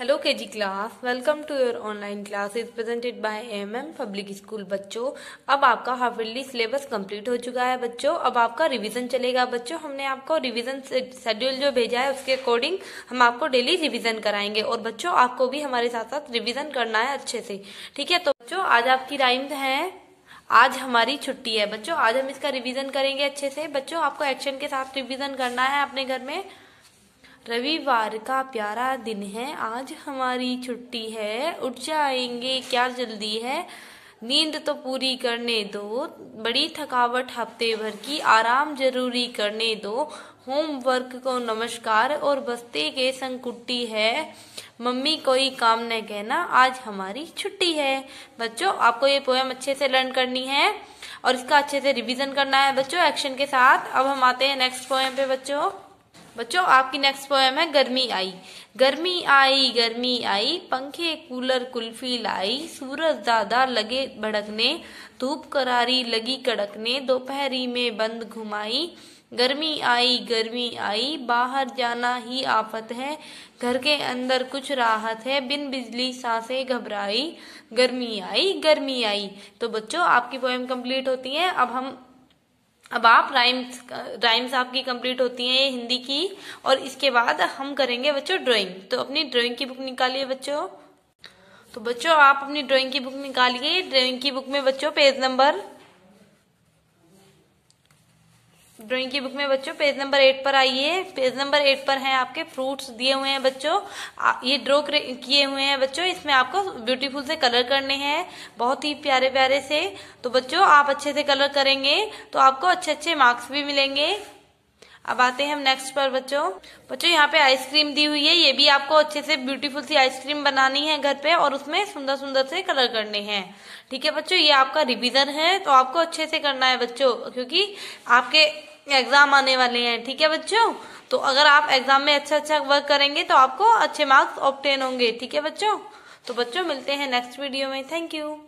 hello K G class welcome to your online class is presented by MM public school बच्चों अब आपका हाफिडली syllabus complete हो चुका है बच्चों अब आपका रिवीजन चलेगा बच्चों हमने आपको रिवीजन शेड्यूल जो भेजा है उसके अकॉर्डिंग हम आपको डेली रिवीजन कराएंगे और बच्चों आपको भी हमारे साथ साथ रिविजन करना है अच्छे से ठीक है तो बच्चों आज आपकी राइम्स है आज हमारी छुट्टी है बच्चों आज हम इसका रिविजन करेंगे अच्छे से बच्चों आपको एक्शन के साथ रिविजन करना है अपने घर में रविवार का प्यारा दिन है आज हमारी छुट्टी है उठ जाएंगे क्या जल्दी है नींद तो पूरी करने दो बड़ी थकावट हफ्ते भर की आराम जरूरी करने दो होमवर्क को नमस्कार और बस्ते के संकुट्टी है मम्मी कोई काम न कहना आज हमारी छुट्टी है बच्चों आपको ये पोएम अच्छे से लर्न करनी है और इसका अच्छे से रिवीजन करना है बच्चों एक्शन के साथ अब हम आते हैं नेक्स्ट पोएम पे बच्चों बच्चों आपकी नेक्स्ट पोएम है गर्मी आई गर्मी आई गर्मी आई पंखे कूलर कुल्फी लाई सूरज दादा लगे भड़कने धूप करारी लगी कड़कने दोपहरी में बंद घुमाई गर्मी आई गर्मी आई बाहर जाना ही आफत है घर के अंदर कुछ राहत है बिन बिजली सांसे घबराई गर्मी आई गर्मी आई तो बच्चों आपकी पोएम कंप्लीट होती है अब हम अब आप राइम्स राइम्स आपकी कंप्लीट होती हैं ये हिंदी की और इसके बाद हम करेंगे बच्चों ड्राइंग तो अपनी ड्राइंग की बुक निकालिए बच्चों तो बच्चों आप अपनी ड्राइंग की बुक निकालिए ड्राइंग की बुक में बच्चों पेज नंबर ड्राइंग की बुक में बच्चों पेज नंबर एट पर आइए पेज नंबर एट पर हैं आपके फ्रूट्स दिए हुए हैं बच्चों ये ड्रॉ किए हुए हैं बच्चों इसमें आपको ब्यूटीफुल से कलर करने हैं बहुत ही प्यारे प्यारे से तो बच्चों आप अच्छे से कलर करेंगे तो आपको अच्छे अच्छे मार्क्स भी मिलेंगे अब आते हैं हम नेक्स्ट पर बच्चों बच्चों यहाँ पे आइसक्रीम दी हुई है ये भी आपको अच्छे से ब्यूटीफुल सी आइसक्रीम बनानी है घर पे और उसमें सुंदर सुंदर से कलर करने हैं ठीक है बच्चों ये आपका रिविजन है तो आपको अच्छे से करना है बच्चों क्योंकि आपके एग्जाम आने वाले हैं ठीक है बच्चों तो अगर आप एग्जाम में अच्छा अच्छा वर्क करेंगे तो आपको अच्छे मार्क्स ऑप्टेन होंगे ठीक है बच्चों तो बच्चों मिलते हैं नेक्स्ट वीडियो में थैंक यू